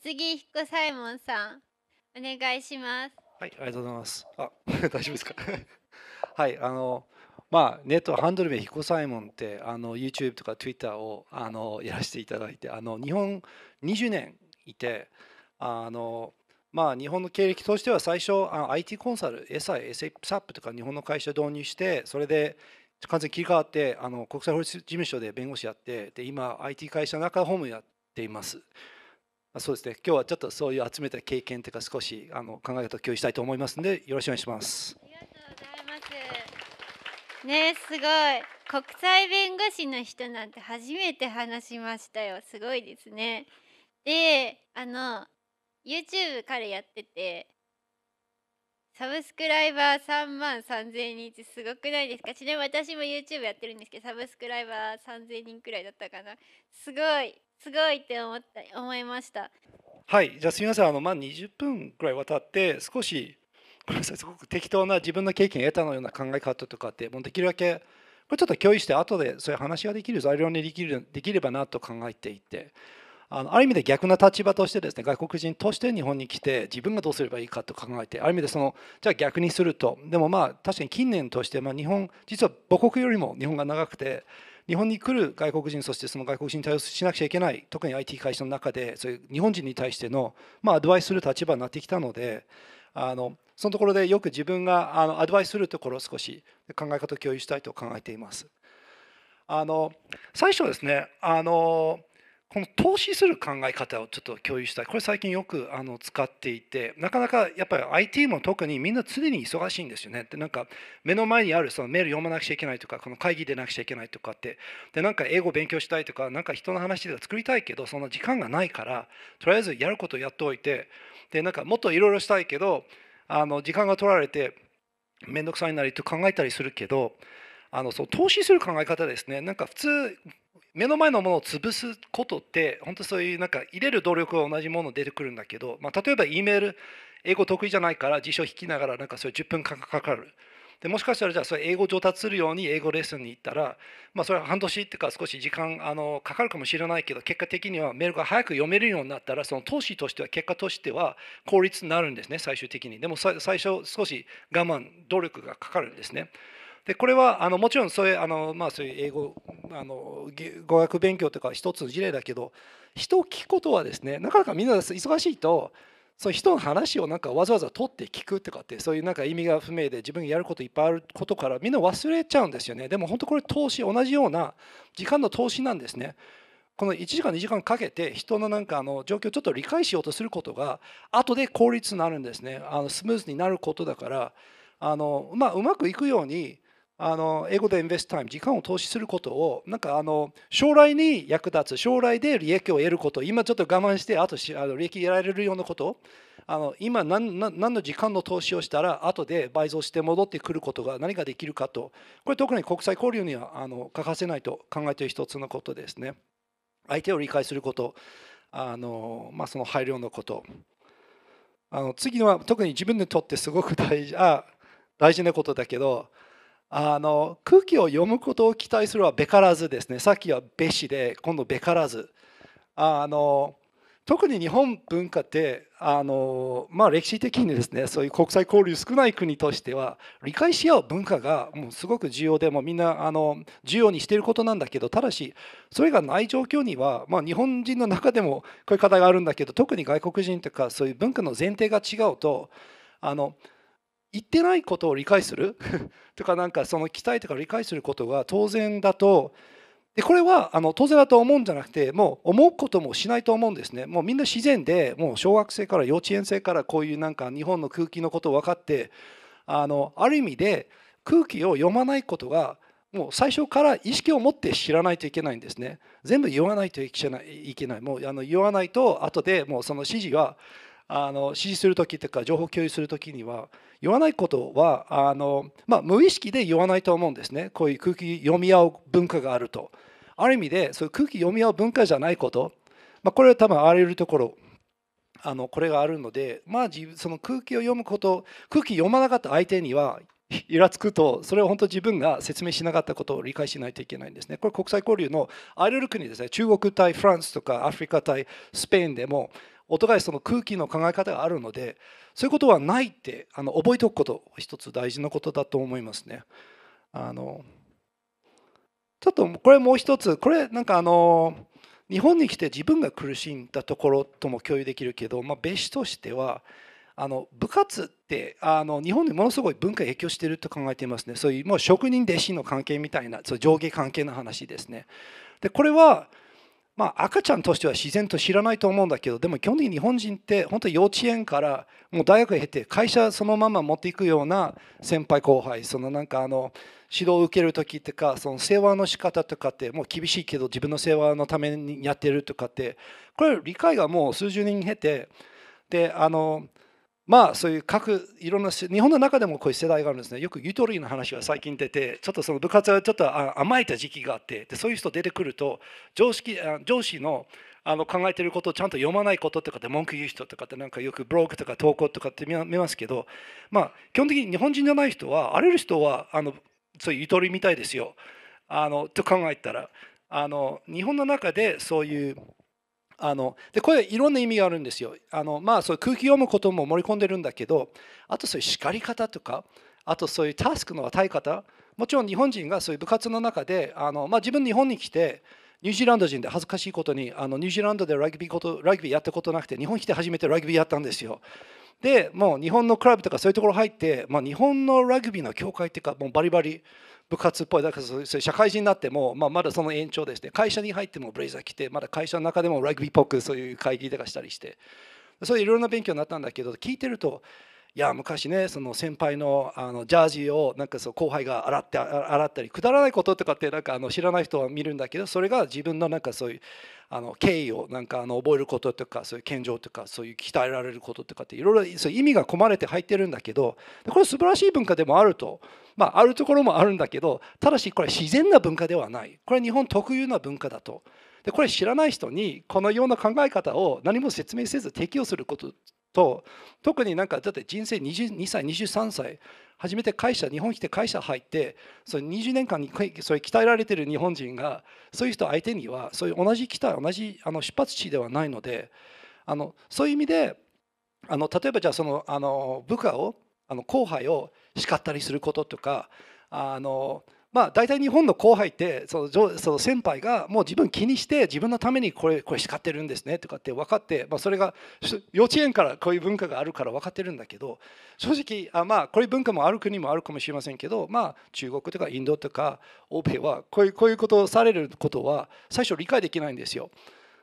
次彦サイモンさんお願いしますはいありがとうございますあ 大丈夫ですか はいあのまあ、ネットハンドル名彦左衛門ってあの YouTube とか Twitter をあのやらせていただいてあの日本20年いてあのまあ、日本の経歴としては最初あの IT コンサル SI、SAP とか日本の会社導入してそれで完全に切り替わってあの国際法律事務所で弁護士やってで今 IT 会社の中ホームやっています。そうですね今日はちょっとそういう集めた経験というか少しあの考え方を共有したいと思いますのでよろしくお願いします。ありがとうございますねすごい国際弁護士の人なんて初めて話しましたよすごいですね。であの YouTube 彼やっててサブスクライバー3万3000人ってすごくないですかちなみに私も YouTube やってるんですけどサブスクライバー3000人くらいだったかなすごいすごいって思った思いましたはいじゃあすみませんあの、まあ、20分くらいわたって少しごめんなさいすごく適当な自分の経験を得たのような考え方とかってもうできるだけこれちょっと共有して後でそういう話ができる材料にできるできればなと考えていてあのある意味で逆な立場としてですね外国人として日本に来て自分がどうすればいいかと考えてある意味でそのじゃあ逆にするとでもまあ確かに近年として、まあ、日本実は母国よりも日本が長くて日本に来る外国人そしてその外国人に対応しなくちゃいけない特に IT 会社の中でそういう日本人に対しての、まあ、アドバイスする立場になってきたのであのそのところでよく自分があのアドバイスするところを少し考え方を共有したいと考えています。あの最初はですねあのこの投資する考え方をちょっと共有したいこれ最近よくあの使っていてなかなかやっぱり IT も特にみんな常に忙しいんですよねでなんか目の前にあるそのメール読まなくちゃいけないとかこの会議出なくちゃいけないとかってでなんか英語勉強したいとかなんか人の話で作りたいけどその時間がないからとりあえずやることをやっておいてでなんかもっといろいろしたいけどあの時間が取られて面倒くさいなりと考えたりするけどあのそう投資する考え方ですねなんか普通目の前のものを潰すことって本当そういうなんか入れる努力は同じもの出てくるんだけど、まあ、例えば E メール英語得意じゃないから辞書引きながらなんかそれ10分間かかるでもしかしたらじゃあそれ英語上達するように英語レッスンに行ったら、まあ、それは半年っていうか少し時間あのかかるかもしれないけど結果的にはメールが早く読めるようになったらその投資としては結果としては効率になるんですね最終的にでも最初少し我慢努力がかかるんですね。でこれはあのもちろんそういうあの、まあ、そういう英語あの語学勉強とか一つの事例だけど人を聞くことはですねなかなかみんな忙しいとその人の話をなんかわざわざ取って聞くとかってそういうなんか意味が不明で自分がやることいっぱいあることからみんな忘れちゃうんですよねでも本当これ投資同じような時間の投資なんですね。この1時間2時間かけて人のなんかあの状況をちょっと理解しようとすることが後で効率になるんですねあのスムーズになることだからあの、まあ、うまくいくようにあの英語でインベストタイム時間を投資することをなんかあの将来に役立つ将来で利益を得ること今ちょっと我慢してあとしあの利益得られるようなことあの今何何の時間の投資をしたら後で倍増して戻ってくることが何ができるかとこれ特に国際交流にはあの欠かせないと考えている一つのことですね相手を理解することあの、まあ、その配慮のことあの次は特に自分にとってすごく大事あ大事なことだけどあの空気を読むことを期待するはべからずですねさっきはべしで今度べからずあの特に日本文化ってあの、まあ、歴史的にですねそういう国際交流少ない国としては理解し合う文化がもうすごく重要でもみんなあの重要にしていることなんだけどただしそれがない状況には、まあ、日本人の中でもこういう課題があるんだけど特に外国人とかそういう文化の前提が違うとあの言ってないことを理解する とかなんかその期待とか理解することが当然だとでこれはあの当然だと思うんじゃなくてもう思うこともしないと思うんですねもうみんな自然でもう小学生から幼稚園生からこういうなんか日本の空気のことを分かってあのある意味で空気を読まないことがもう最初から意識を持って知らないといけないんですね全部言わないといけないもうあの言わないと後でもうその指示はあの指示する時とか情報共有する時には言わないことはあの、まあ、無意識で言わないと思うんですねこういう空気読み合う文化があるとある意味でそういう空気読み合う文化じゃないこと、まあ、これは多分あらゆるところあのこれがあるので、まあ、その空気を読むこと空気読まなかった相手にはイラつくとそれを本当自分が説明しなかったことを理解しないといけないんですね。これ国際交流のあらゆる国ですね中国対フランスとかアフリカ対スペインでもお互いその空気の考え方があるのでそういうことはないってあの覚えておくこと一つ大事なことだと思いますね。あのちょっとこれもう一つこれなんかあの日本に来て自分が苦しんだところとも共有できるけど、まあ、別紙としてはあの部活ってあの日本にものすごい文化影響してると考えていますねそういうもう職人弟子の関係みたいなそ上下関係の話ですね。でこれはまあ、赤ちゃんとしては自然と知らないと思うんだけどでも基本的に日本人って本当幼稚園からもう大学へ経て会社そのまま持っていくような先輩後輩そのなんかあの指導を受ける時とかその世話の仕方とかってもう厳しいけど自分の世話のためにやってるとかってこれ理解がもう数十年経てであのまあそういう各いろんな日本の中でもこういう世代があるんですねよくゆとりの話が最近出てちょっとその部活はちょっと甘えた時期があってでそういう人出てくると常識上司のあの考えてることをちゃんと読まないこととかで文句言う人とかってなんかよくブログとか投稿とかって見ますけどまあ基本的に日本人じゃない人は荒れる人はあのそういうゆとりみたいですよあのと考えたらあの日本の中でそういうあのでこれいろんな意味があるんですよ。あのまあ、そう空気読むことも盛り込んでるんだけどあとそういう叱り方とかあとそういうタスクの与え方もちろん日本人がそういう部活の中であの、まあ、自分日本に来てニュージーランド人で恥ずかしいことにあのニュージーランドでラグビーことラグビーやったことなくて日本に来て初めてラグビーやったんですよ。でもう日本のクラブとかそういうところ入って、まあ、日本のラグビーの協会っていうかもうバリバリ部活っぽいだからそういう社会人になっても、まあ、まだその延長ですね会社に入ってもブレイザー来てまだ会社の中でもラグビーっぽくそういう会議とかしたりしてそういういろんな勉強になったんだけど聞いてるといや昔ねその先輩のあのジャージをなんかそう後輩が洗って洗ったりくだらないこととかってなんかあの知らない人は見るんだけどそれが自分のなんかそういうあの敬意をなんかあの覚えることとかそういう謙譲とかそういう鍛えられることとかっていろいろそう意味が込まれて入ってるんだけどこれ素晴らしい文化でもあると、まあ、あるところもあるんだけどただしこれ自然な文化ではないこれ日本特有な文化だと。でこれ知らない人にこのような考え方を何も説明せず適用することと特になんかだって人生22歳23歳初めて会社日本来て会社入ってその20年間にそれ鍛えられてる日本人がそういう人相手にはそういう同じ期待同じあの出発地ではないのであのそういう意味であの例えばじゃあそのあの部下をあの後輩を叱ったりすることとかあのまあ、大体日本の後輩ってそのその先輩がもう自分気にして自分のためにこれこれ叱ってるんですねとかって分かって、まあ、それが幼稚園からこういう文化があるから分かってるんだけど正直あまあこういう文化もある国もあるかもしれませんけど、まあ、中国とかインドとか欧米はこういうこういうことをされることは最初理解できないんですよ。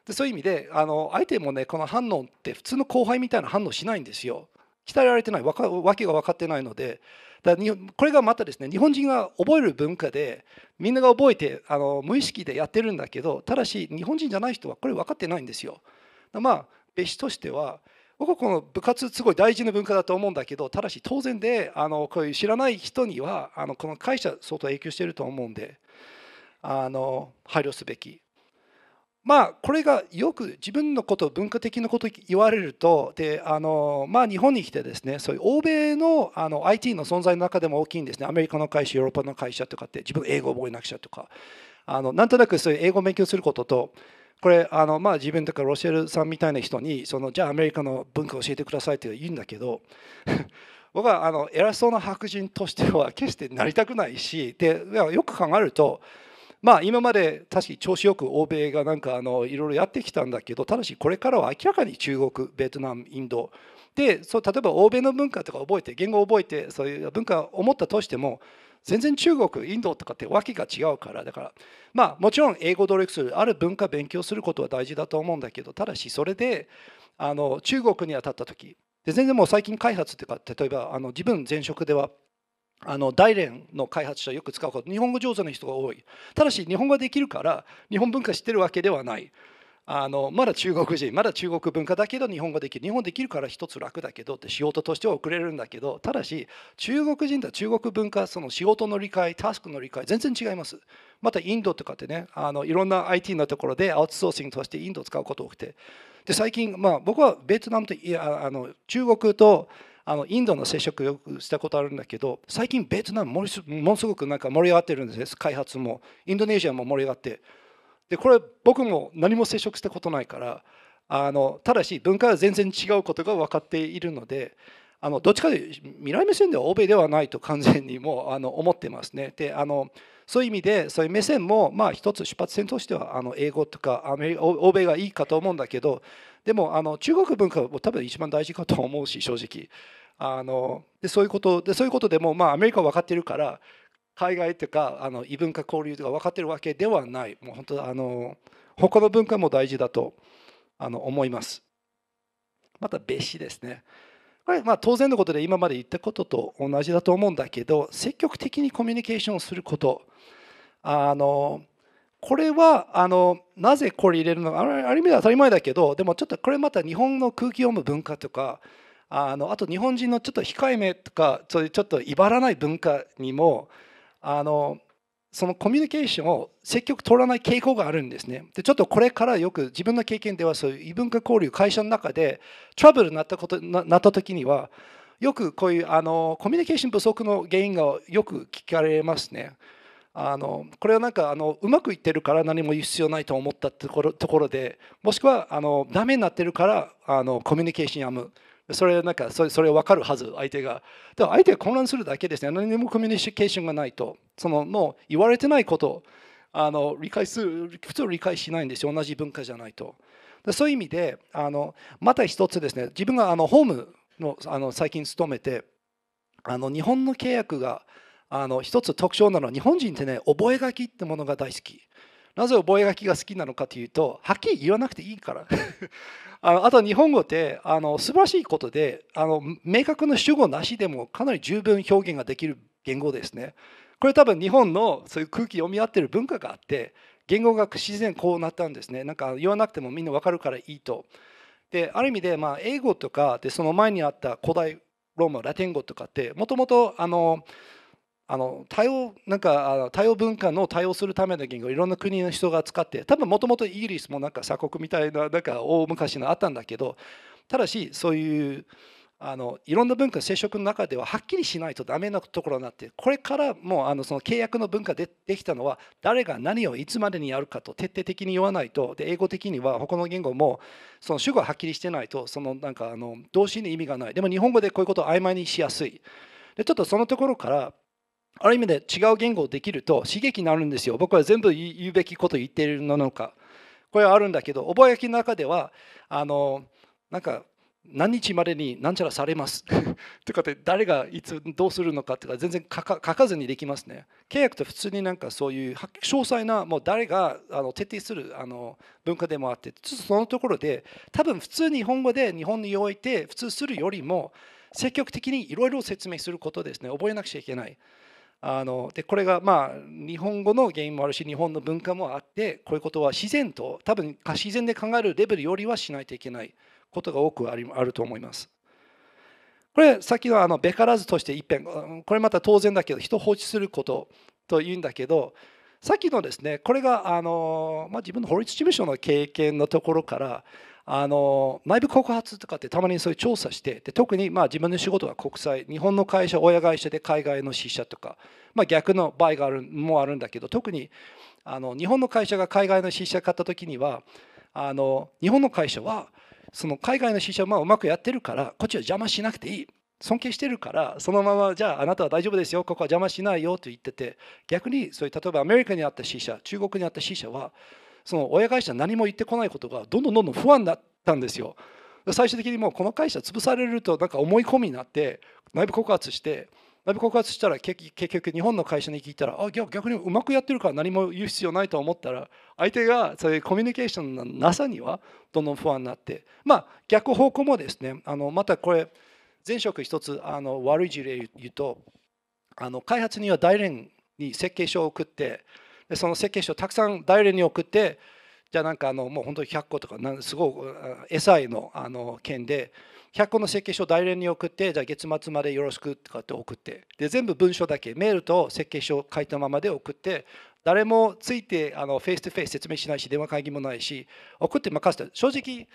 でそういう意味であの相手もねこの反応って普通の後輩みたいな反応しないんですよ。鍛えられてないわけが分かってないのでだこれがまたですね日本人が覚える文化でみんなが覚えてあの無意識でやってるんだけどただし日本人じゃない人はこれ分かってないんですよ。まあ別としては僕はこの部活すごい大事な文化だと思うんだけどただし当然であのこういう知らない人にはあのこの会社相当影響してると思うんであの配慮すべきまあ、これがよく自分のこと文化的なこと言われるとであの、まあ、日本に来てですねそういう欧米のあの IT の存在の中でも大きいんですねアメリカの会社ヨーロッパの会社とかって自分英語を覚えなくちゃとかあのなんとなくそういう英語を勉強することとこれあの、まあ、自分とかロシェルさんみたいな人にそのじゃあアメリカの文化を教えてくださいって言うんだけど 僕はあの偉そうな白人としては決してなりたくないしでよく考えるとまあ、今まで確かに調子よく欧米がなんかあのいろいろやってきたんだけどただしこれからは明らかに中国ベトナムインドでそう例えば欧米の文化とか覚えて言語を覚えてそういう文化を思ったとしても全然中国インドとかって訳が違うからだからまあもちろん英語努力するある文化勉強することは大事だと思うんだけどただしそれであの中国に当たった時で全然もう最近開発っていうか例えばあの自分前職ではあの大連の開発者よく使うこと日本語上手な人が多いただし日本語ができるから日本文化知ってるわけではないあのまだ中国人まだ中国文化だけど日本語できる日本できるから一つ楽だけどって仕事としては遅れるんだけどただし中国人と中国文化その仕事の理解タスクの理解全然違いますまたインドとかってねあのいろんな IT のところでアウトソーシングとしてインドを使うこと多くてで最近まあ僕はベトナムとあの中国とあのインドの接触よくしたことあるんだけど最近ベトナムものすごくなんか盛り上がってるんです開発もインドネシアも盛り上がってでこれ僕も何も接触したことないからあのただし文化は全然違うことが分かっているのであのどっちかで未来目線では欧米ではないと完全にもうあの思ってますね。であのそういう意味でそういう目線もまあ一つ出発点としてはあの英語とかアメリ欧米がいいかと思うんだけどでもあの中国文化は多分一番大事かと思うし正直あのでそういうことでそういうことでも、まあ、アメリカは分かってるから海外とかあの異文化交流とか分かってるわけではないもう本当あの他の文化も大事だとあの思いますまた別紙ですねこれまあ当然のことで今まで言ったことと同じだと思うんだけど積極的にコミュニケーションをすることあのこれはあのなぜこれ入れるのかある意味では当たり前だけどでもちょっとこれまた日本の空気読む文化とかあのあと日本人のちょっと控えめとかそういうちょっといばらない文化にもあのそのコミュニケーションを積極取らない傾向があるんですね。でちょっとこれからよく自分の経験ではそういう異文化交流会社の中でトラブルになったことななった時にはよくこういうあのコミュニケーション不足の原因がよく聞かれますね。あのこれはなんかあのうまくいってるから何も言う必要ないと思ったところところでもしくはあのダメになってるからあのコミュニケーションやむそれなんかそれそれ分かるはず相手がでも相手が混乱するだけですね何もコミュニケーションがないとそのもう言われてないことあの理解する普通理解しないんですよ同じ文化じゃないとそういう意味であのまた一つですね自分があのホームのあの最近勤めてあの日本の契約があの一つ特徴なのは日本人ってね覚書ってものが大好きなぜ覚書が好きなのかというとはっきり言わなくていいから あのあと日本語ってあの素晴らしいことであの明確な主語なしでもかなり十分表現ができる言語ですねこれ多分日本のそういう空気読み合ってる文化があって言語学自然こうなったんですねなんか言わなくてもみんな分かるからいいとである意味でまあ英語とかでその前にあった古代ローマラテン語とかってもともとあのあの多様なんか対応文化の対応するための言語いろんな国の人が使って多分もともとイギリスもなんか鎖国みたいななんか大昔のあったんだけどただしそういうあのいろんな文化接触の中でははっきりしないとダメなところになってこれからもあのその契約の文化でできたのは誰が何をいつまでにやるかと徹底的に言わないとで英語的には他の言語もその主語はっきりしてないとそのなんかあの動詞に意味がないでも日本語でこういうことを曖昧にしやすいでちょっとそのところからある意味で違う言語をできると刺激になるんですよ僕は全部言うべきこと言っているのなのかこれはあるんだけど覚え書きの中ではあのなんか何日までになんちゃらされます とかって誰がいつどうするのかとか全然書かずにできますね契約って普通になんかそういう詳細なもう誰があの徹底するあの文化でもあってちょっとそのところで多分普通日本語で日本において普通するよりも積極的にいろいろ説明することですね覚えなくちゃいけないあのでこれがまあ日本語の原因もあるし日本の文化もあってこういうことは自然と多分自然で考えるレベルよりはしないといけないことが多くありあると思います。これさっきのあのべからずとして一遍これまた当然だけど人放置することというんだけどさっきのですねこれがあの、まあ、自分の法律事務所の経験のところからあの内部告発とかってたまにそういう調査してで特にまあ自分の仕事が国際日本の会社親会社で海外の支社とか、まあ、逆の場合があるもあるんだけど特にあの日本の会社が海外の支社買った時にはあの日本の会社はその海外の支社まあうまくやってるからこっちは邪魔しなくていい尊敬してるからそのままじゃああなたは大丈夫ですよここは邪魔しないよと言ってて逆にそういう例えばアメリカにあった支社中国にあった支社はその親会社何も言ってこないことがどんどんどんどん不安だったんですよ。最終的にもうこの会社潰されるとなんか思い込みになって内部告発して内部告発したら結局日本の会社に聞いたらあ逆にうまくやってるから何も言う必要ないと思ったら相手がそういうコミュニケーションのなさにはどんどん不安になってまあ逆方向もですねあのまたこれ前職一つあの悪い事例言うとあの開発には大連に設計書を送ってでその設計書をたくさんダイレに送ってじゃあなんかあのもう本当に100個とかすごい SI のあの件で100個の設計書を代連に送ってじゃあ月末までよろしくとかって送ってで全部文書だけメールと設計書を書いたままで送って誰もついてあのフェイスとフェイス説明しないし電話会議もないし送って任せた正直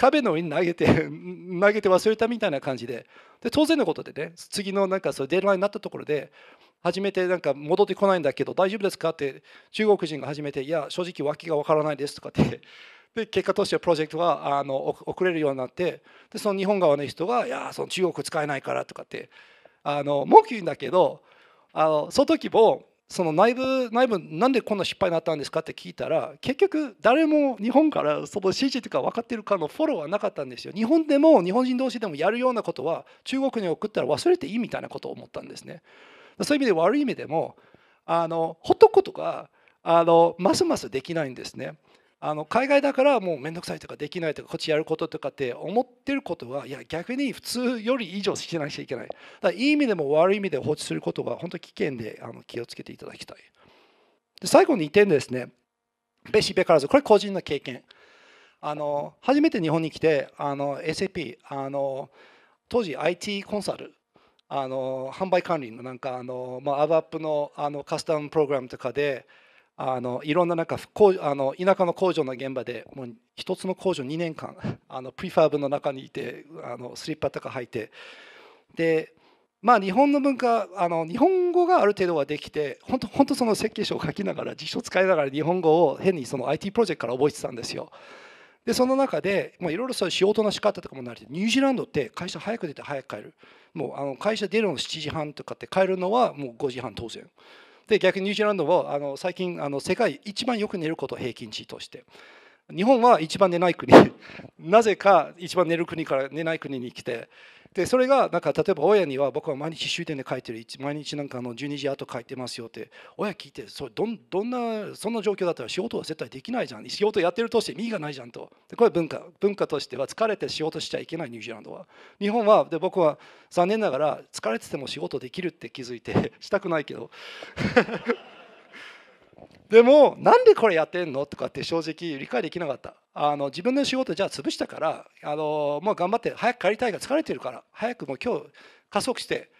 壁の上に投げて 投げて忘れたみたいな感じでで当然のことでね次のなんかそデッドラインになったところで初めてなんか戻ってこないんだけど大丈夫ですかって中国人が初めていや正直脇がわからないですとかって で結果としてプロジェクトはあの遅れるようになってでその日本側の人がいやその中国使えないからとかってあの文句言うんだけどあのその時もその内部内部なんでこんな失敗になったんですかって聞いたら結局誰も日本からその指示とか分かってるかのフォローはなかったんですよ日本でも日本人同士でもやるようなことは中国に送ったら忘れていいみたいなことを思ったんですねそういう意味で悪い意味でもあのほっとくことがあのますますできないんですねあの海外だからもう面倒くさいとかできないとかこっちやることとかって思ってることはいや逆に普通より以上しなきゃいけないだからいい意味でも悪い意味で放置することが本当に危険であの気をつけていただきたいで最後に2点ですねベシベからずこれ個人の経験あの初めて日本に来てあの SAP あの当時 IT コンサルあの販売管理のなんかあの、まあ、アバップのあのカスタムプログラムとかであのいろんななんかあの田舎の工場の現場でもう一つの工場2年間 あのプリファーブの中にいてあのスリッパとか履いてでまあ日本の文化あの日本語がある程度はできて本当本当その設計書を書きながら辞書を使いながら日本語を変にその IT プロジェクトから覚えてたんですよ。でその中でいろいろそういう仕事の仕方とかもなりニュージーランドって会社早く出て早く帰るもうあの会社出るの7時半とかって帰るのはもう5時半当然で逆にニュージーランドはあの最近あの世界一番よく寝ること平均値として日本は一番寝ない国 なぜか一番寝る国から寝ない国に来てでそれがなんか例えば親には僕は毎日終点で書いてる毎日なんかあの12時後書いてますよって親聞いてそれどんどんなそんな状況だったら仕事は絶対できないじゃん仕事やってるとして意味がないじゃんとでこれ文化文化としては疲れて仕事しちゃいけないニュージーランドは日本はで僕は残念ながら疲れてても仕事できるって気づいて したくないけどでもなんでこれやってんのとかって正直理解できなかったあの自分の仕事じゃあ潰したからあのもう頑張って早く帰りたいが疲れてるから早くもう今日加速して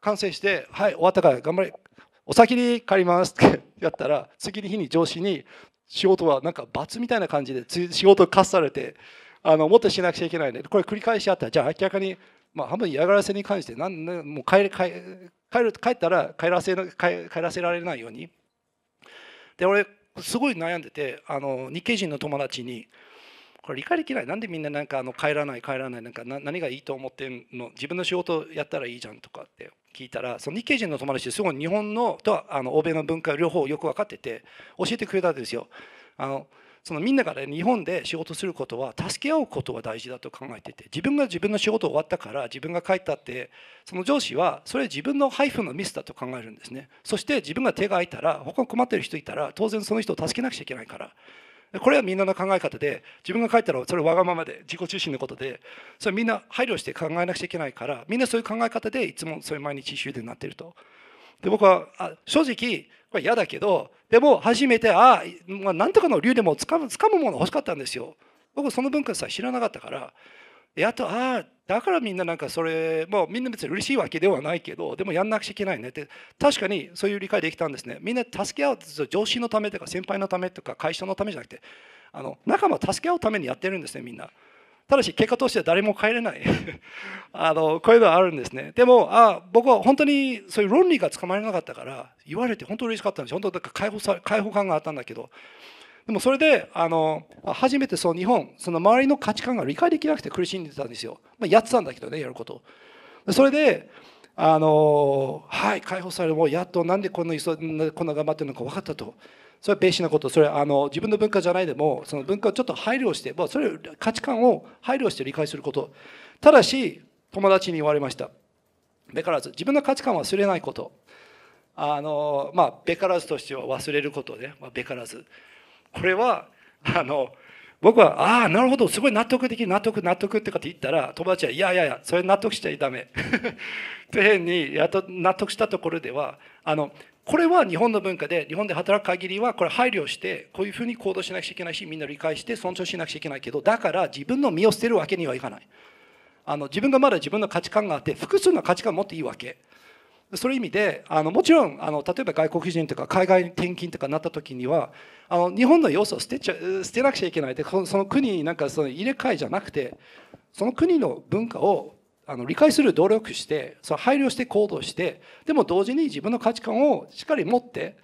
完成してはい終わったから頑張れお先に帰りますって やったら次の日に上司に仕事はなんか罰みたいな感じで仕事を課されてあのもっとしなくちゃいけないねこれ繰り返しあったらじゃあ明らかに、まあ、半分嫌がらせに関してなんもう帰帰ったら帰らせ帰帰らせられないようにで俺すごい悩んでてあの日系人の友達に「これ理解できないなんでみんななんかあの帰らない帰らないなんか何がいいと思ってんの自分の仕事やったらいいじゃん」とかって聞いたらその日系人の友達すごい日本のとあの欧米の文化両方よく分かってて教えてくれたんですよ。あのそのみんなが、ね、日本で仕事することは助け合うことが大事だと考えてて自分が自分の仕事終わったから自分が帰ったってその上司はそれ自分のハイフンのミスだと考えるんですねそして自分が手が空いたら他に困ってる人いたら当然その人を助けなくちゃいけないからこれはみんなの考え方で自分が書いたらそれわがままで自己中心のことでそれみんな配慮して考えなくちゃいけないからみんなそういう考え方でいつもそういう毎日終電になってると。で僕は正直これ嫌だけどでも初めてああなんとかの竜でもつかむむもの欲しかったんですよ。僕その文化さえ知らなかったからやっとああだからみんななんかそれもうみんな別に嬉しいわけではないけどでもやんなくちゃいけないねって確かにそういう理解できたんですねみんな助け合う上司のためとか先輩のためとか会社のためじゃなくてあの仲間を助け合うためにやってるんですねみんな。ただし結果としては誰も帰れない あのこういうのはあるんですねでもあ僕は本当にそういう論理が捕まえなかったから言われて本当嬉しかったんですよ本当だから解放さ解放感があったんだけどでもそれであの初めてその日本その周りの価値観が理解できなくて苦しんでたんですよ、まあ、やってたんだけどねやることそれであのはい解放されもうやっとなんでこんなこんな頑張ってるのか分かったとそれはベーシなことそれはあの自分の文化じゃないでもその文化をちょっと配慮して、まあ、それ価値観を配慮して理解することただし友達に言われましたべからず自分の価値観を忘れないことあのまあべからずとしては忘れることね、まあ、べからずこれはあの僕は「ああなるほどすごい納得できる納得納得」ってかって言ったら友達は「いやいやいやそれ納得しちゃダメ」め。と変にやっと納得したところではあのこれは日本の文化で日本で働く限りはこれ配慮してこういうふうに行動しなくちゃいけないしみんな理解して尊重しなくちゃいけないけどだから自分の身を捨てるわけにはいかないあの自分がまだ自分の価値観があって複数の価値観を持っていいわけそういう意味であのもちろんあの例えば外国人とか海外転勤とかなった時にはあの日本の要素を捨てちゃ捨てなくちゃいけないでその国になんかその入れ替えじゃなくてその国の文化をあの理解する努力してそ配慮して行動してでも同時に自分の価値観をしっかり持って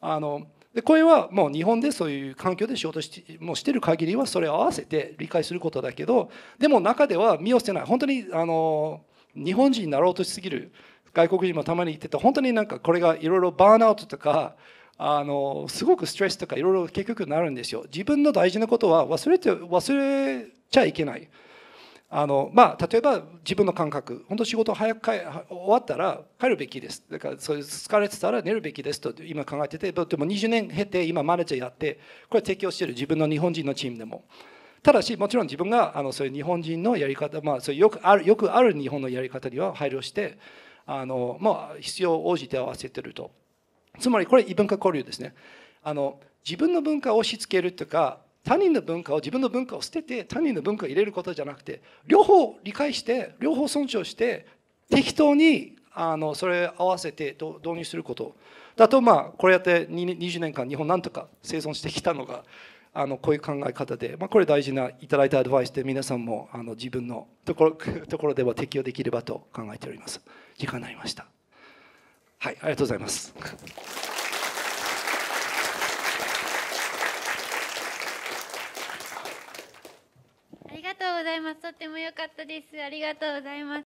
あのでこれはもう日本でそういう環境で仕事しもうしてる限りはそれを合わせて理解することだけどでも中では身を捨てない本当にあの日本人になろうとしすぎる外国人もたまに言ってて本当になんかこれがいろいろバーンアウトとかあのすごくストレスとかいろいろ結局なるんですよ。自分の大事なことは忘れて忘れちゃいけない。あのまあ、例えば自分の感覚本当仕事早く終わったら帰るべきですだからそれ疲れてたら寝るべきですと今考えててでも20年経って今マネージャーやってこれ提供している自分の日本人のチームでもただしもちろん自分があのそういう日本人のやり方、まあ、そういうよくあるよくある日本のやり方には配慮してあの、まあ、必要応じて合わせてるとつまりこれ異文化交流ですねあの自分の文化を押し付けるとか他人の文化を自分の文化を捨てて他人の文化を入れることじゃなくて両方理解して両方尊重して適当にあのそれ合わせて導入することだとまあこれやって20年間日本なんとか生存してきたのがあのこういう考え方で、まあ、これ大事ないただいたアドバイスで皆さんもあの自分のところ ところでは適用できればと考えております時間になりましたはいありがとうございますございます。とても良かったです。ありがとうございます。